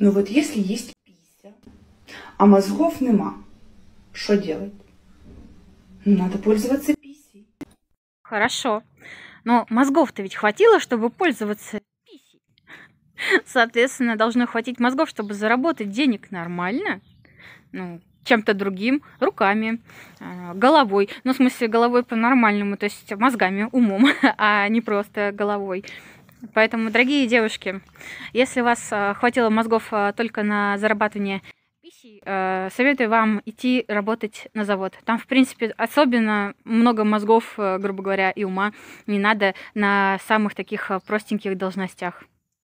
Ну вот если есть пися, а мозгов нема, что делать? Ну, надо пользоваться писей. Хорошо. Но мозгов-то ведь хватило, чтобы пользоваться писей. Соответственно, должно хватить мозгов, чтобы заработать денег нормально. Ну, чем-то другим, руками, а, головой. Ну, в смысле, головой по-нормальному, то есть мозгами, умом, а не просто головой. Поэтому, дорогие девушки, если у вас э, хватило мозгов э, только на зарабатывание пищи, э, советую вам идти работать на завод. Там, в принципе, особенно много мозгов, грубо говоря, и ума не надо на самых таких простеньких должностях.